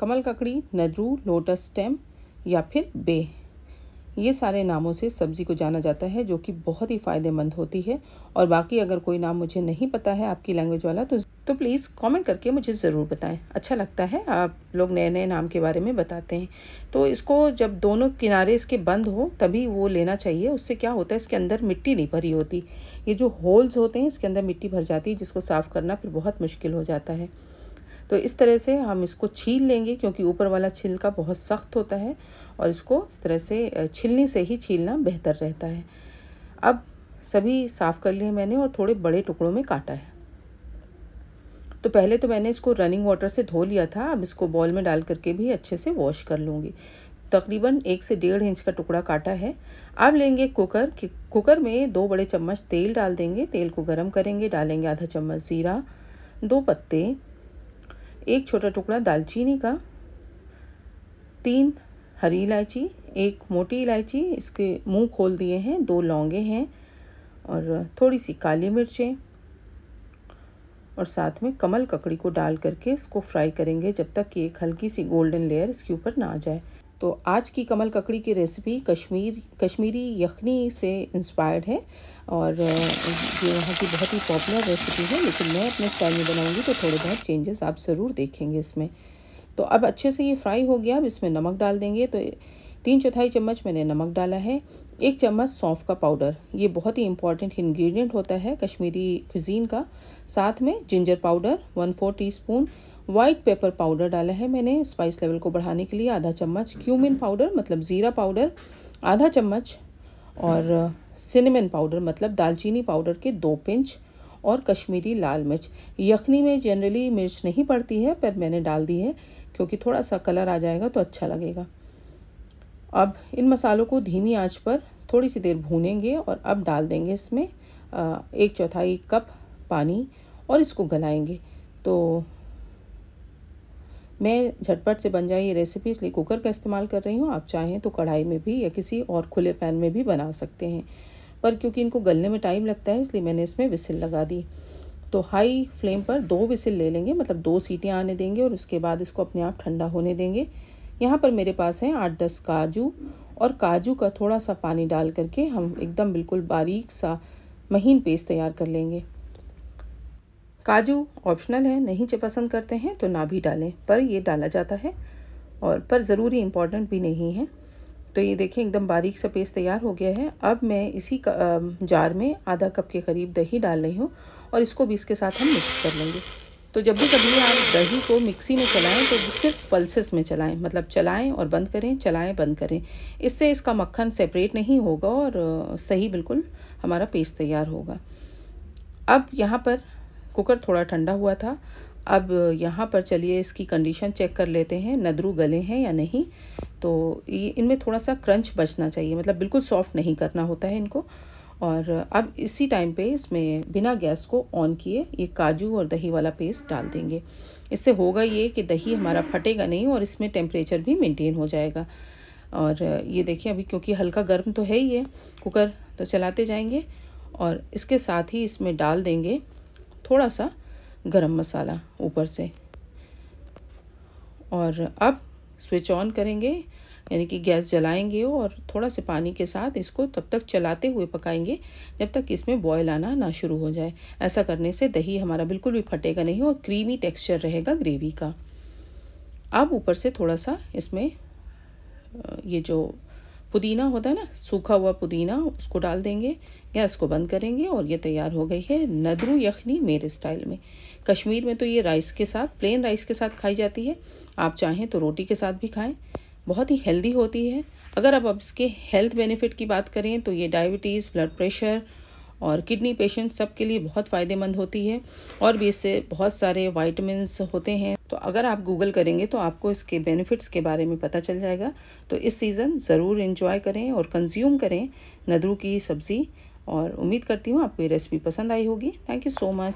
कमल ककड़ी नदरू lotus stem या फिर बे ये सारे नामों से सब्ज़ी को जाना जाता है जो कि बहुत ही फ़ायदेमंद होती है और बाकी अगर कोई नाम मुझे नहीं पता है आपकी लैंग्वेज वाला तो तो प्लीज़ कमेंट करके मुझे ज़रूर बताएं अच्छा लगता है आप लोग नए नए नाम के बारे में बताते हैं तो इसको जब दोनों किनारे इसके बंद हो तभी वो लेना चाहिए उससे क्या होता है इसके अंदर मिट्टी नहीं भरी होती ये जो होल्स होते हैं इसके अंदर मिट्टी भर जाती है जिसको साफ़ करना फिर बहुत मुश्किल हो जाता है तो इस तरह से हम इसको छील लेंगे क्योंकि ऊपर वाला छिलका बहुत सख्त होता है और इसको इस तरह से छिलनी से ही छीलना बेहतर रहता है अब सभी साफ़ कर लिए मैंने और थोड़े बड़े टुकड़ों में काटा है तो पहले तो मैंने इसको रनिंग वाटर से धो लिया था अब इसको बॉल में डाल करके भी अच्छे से वॉश कर लूँगी तकरीबन एक से डेढ़ इंच का टुकड़ा काटा है अब लेंगे कुकर कुकर में दो बड़े चम्मच तेल डाल देंगे तेल को गर्म करेंगे डालेंगे आधा चम्मच ज़ीरा दो पत्ते एक छोटा टुकड़ा दालचीनी का तीन हरी इलायची एक मोटी इलायची इसके मुंह खोल दिए हैं दो लौंगे हैं और थोड़ी सी काली मिर्चें और साथ में कमल ककड़ी को डाल करके इसको फ्राई करेंगे जब तक कि एक हल्की सी गोल्डन लेयर इसके ऊपर ना आ जाए तो आज की कमल ककड़ी की रेसिपी कश्मीर कश्मीरी यखनी से इंस्पायर्ड है और ये यहाँ की बहुत ही पॉपुलर रेसिपी है लेकिन मैं अपने स्टाइल में बनाऊँगी तो थोड़े बहुत चेंजेस आप ज़रूर देखेंगे इसमें तो अब अच्छे से ये फ्राई हो गया अब इसमें नमक डाल देंगे तो तीन चौथाई चम्मच मैंने नमक डाला है एक चम्मच सौंफ का पाउडर ये बहुत ही इंपॉर्टेंट इन्ग्रीडियंट होता है कश्मीरी खुजीन का साथ में ginger powder one fourth white pepper powder डाला है मैंने स्पाइस लेवल को बढ़ाने के लिए आधा चम्मच क्यूमिन पाउडर मतलब ज़ीरा पाउडर आधा चम्मच और सिनेमन uh, पाउडर मतलब दालचीनी पाउडर के दो पिंच और कश्मीरी लाल मिर्च यखनी में जनरली मिर्च नहीं पड़ती है पर मैंने डाल दी है क्योंकि थोड़ा सा कलर आ जाएगा तो अच्छा लगेगा अब इन मसालों को धीमी आंच पर थोड़ी सी देर भूनेंगे और अब डाल देंगे इसमें uh, एक चौथाई कप पानी और इसको गलाएंगे तो मैं झटपट से बन जाए ये रेसिपी इसलिए कुकर का इस्तेमाल कर रही हूँ आप चाहें तो कढ़ाई में भी या किसी और खुले पैन में भी बना सकते हैं पर क्योंकि इनको गलने में टाइम लगता है इसलिए मैंने इसमें विसिल लगा दी तो हाई फ्लेम पर दो विसिल ले लेंगे मतलब दो सीटियाँ आने देंगे और उसके बाद इसको अपने आप ठंडा होने देंगे यहाँ पर मेरे पास हैं आठ दस काजू और काजू का थोड़ा सा पानी डाल करके हम एकदम बिल्कुल बारीक सा महीन पेस्ट तैयार कर लेंगे काजू ऑप्शनल है नहीं पसंद करते हैं तो ना भी डालें पर ये डाला जाता है और पर ज़रूरी इम्पॉर्टेंट भी नहीं है तो ये देखें एकदम बारीक सा पेस्ट तैयार हो गया है अब मैं इसी जार में आधा कप के करीब दही डाल रही हूँ और इसको भी इसके साथ हम मिक्स कर लेंगे तो जब भी कभी आप दही को मिक्सी में चलाएं तो सिर्फ पल्सेस में चलाएं मतलब चलाएं और बंद करें चलाएं बंद करें इससे इसका मक्खन सेपरेट नहीं होगा और सही बिल्कुल हमारा पेस्ट तैयार होगा अब यहाँ पर कुकर थोड़ा ठंडा हुआ था अब यहाँ पर चलिए इसकी कंडीशन चेक कर लेते हैं नदरू गले हैं या नहीं तो ये इनमें थोड़ा सा क्रंच बचना चाहिए मतलब बिल्कुल सॉफ्ट नहीं करना होता है इनको और अब इसी टाइम पे इसमें बिना गैस को ऑन किए ये काजू और दही वाला पेस्ट डाल देंगे इससे होगा ये कि दही हमारा फटेगा नहीं और इसमें टेम्परेचर भी मेनटेन हो जाएगा और ये देखिए अभी क्योंकि हल्का गर्म तो है ही है कुकर तो चलाते जाएंगे और इसके साथ ही इसमें डाल देंगे थोड़ा सा गरम मसाला ऊपर से और अब स्विच ऑन करेंगे यानी कि गैस जलाएंगे और थोड़ा से पानी के साथ इसको तब तक चलाते हुए पकाएंगे जब तक इसमें बॉयल आना ना शुरू हो जाए ऐसा करने से दही हमारा बिल्कुल भी फटेगा नहीं और क्रीमी टेक्सचर रहेगा ग्रेवी का अब ऊपर से थोड़ा सा इसमें ये जो पुदीना होता है ना सूखा हुआ पुदीना उसको डाल देंगे गैस को बंद करेंगे और ये तैयार हो गई है नदरू यखनी मेरे स्टाइल में कश्मीर में तो ये राइस के साथ प्लेन राइस के साथ खाई जाती है आप चाहें तो रोटी के साथ भी खाएं बहुत ही हेल्दी होती है अगर आप अब इसके हेल्थ बेनिफिट की बात करें तो ये डायबिटीज़ ब्लड प्रेशर और किडनी पेशेंट सबके लिए बहुत फ़ायदेमंद होती है और भी इससे बहुत सारे वाइटमिनस होते हैं तो अगर आप गूगल करेंगे तो आपको इसके बेनिफिट्स के बारे में पता चल जाएगा तो इस सीज़न ज़रूर इन्जॉय करें और कंज्यूम करें नदरू की सब्ज़ी और उम्मीद करती हूँ आपको ये रेसिपी पसंद आई होगी थैंक यू सो मच